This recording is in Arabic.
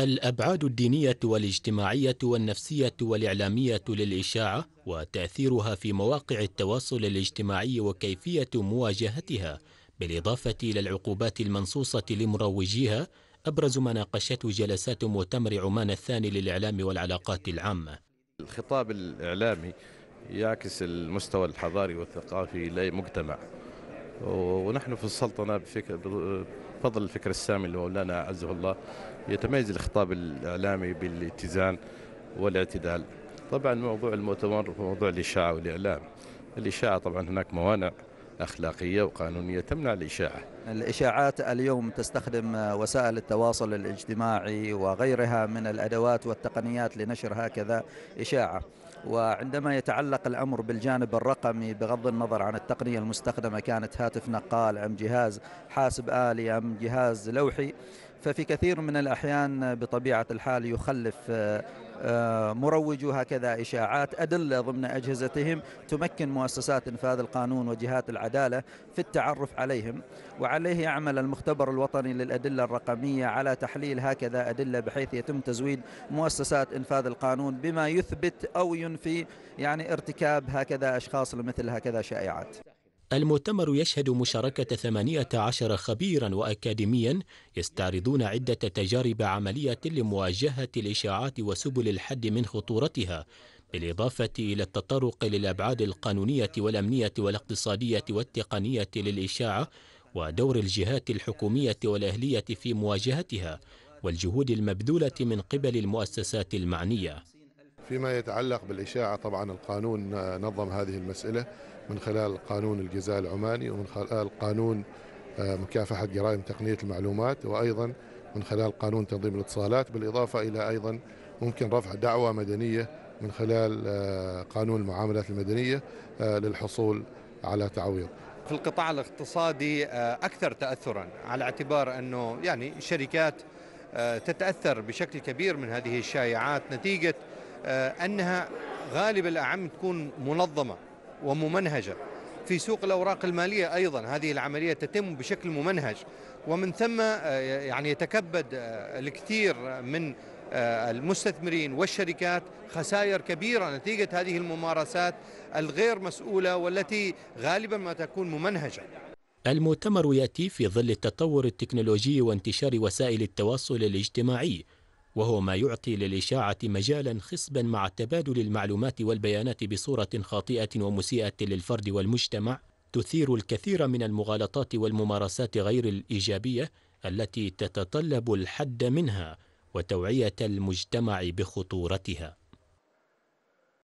الأبعاد الدينية والاجتماعية والنفسية والإعلامية للإشاعة وتأثيرها في مواقع التواصل الاجتماعي وكيفية مواجهتها بالإضافة إلى العقوبات المنصوصة لمروجيها أبرز ما ناقشته جلسات مؤتمر عمان الثاني للإعلام والعلاقات العامة الخطاب الإعلامي يعكس المستوى الحضاري والثقافي لمجتمع ونحن في السلطنة بفكر بفضل الفكر السامي لمولانا عزه الله يتميز الخطاب الإعلامي بالاتزان والاعتدال طبعا موضوع المؤتمر هو موضوع الإشاعة والإعلام الإشاعة طبعا هناك موانع أخلاقية وقانونية تمنع الإشاعة الإشاعات اليوم تستخدم وسائل التواصل الاجتماعي وغيرها من الأدوات والتقنيات لنشر هكذا إشاعة وعندما يتعلق الأمر بالجانب الرقمي بغض النظر عن التقنية المستخدمة كانت هاتف نقال أم جهاز حاسب آلي أم جهاز لوحي ففي كثير من الأحيان بطبيعة الحال يخلف آه، مروجوا هكذا إشاعات أدلة ضمن أجهزتهم تمكن مؤسسات إنفاذ القانون وجهات العدالة في التعرف عليهم وعليه يعمل المختبر الوطني للأدلة الرقمية على تحليل هكذا أدلة بحيث يتم تزويد مؤسسات إنفاذ القانون بما يثبت أو ينفي يعني ارتكاب هكذا أشخاص لمثل هكذا شائعات المؤتمر يشهد مشاركة 18 خبيرا وأكاديميا يستعرضون عدة تجارب عملية لمواجهة الإشاعات وسبل الحد من خطورتها بالإضافة إلى التطرق للأبعاد القانونية والأمنية والاقتصادية والتقنية للإشاعة ودور الجهات الحكومية والأهلية في مواجهتها والجهود المبذولة من قبل المؤسسات المعنية فيما يتعلق بالإشاعة طبعا القانون نظم هذه المسألة من خلال قانون الجزاء العماني ومن خلال قانون آه، مكافحة جرائم تقنية المعلومات وأيضا من خلال قانون تنظيم الاتصالات بالإضافة إلى أيضا ممكن رفع دعوة مدنية من خلال آه، قانون المعاملات المدنية آه، للحصول على تعويض في القطاع الاقتصادي أكثر تأثرا على اعتبار أنه يعني شركات تتأثر بشكل كبير من هذه الشائعات نتيجة آه، أنها غالب الأعم تكون منظمة وممنهجة في سوق الأوراق المالية أيضا هذه العملية تتم بشكل ممنهج ومن ثم آه، يعني يتكبد آه، الكثير من المستثمرين والشركات خسائر كبيرة نتيجة هذه الممارسات الغير مسؤولة والتي غالبا ما تكون ممنهجة المؤتمر يأتي في ظل التطور التكنولوجي وانتشار وسائل التواصل الاجتماعي وهو ما يعطي للإشاعة مجالا خصبا مع تبادل المعلومات والبيانات بصورة خاطئة ومسيئة للفرد والمجتمع تثير الكثير من المغالطات والممارسات غير الإيجابية التي تتطلب الحد منها وتوعية المجتمع بخطورتها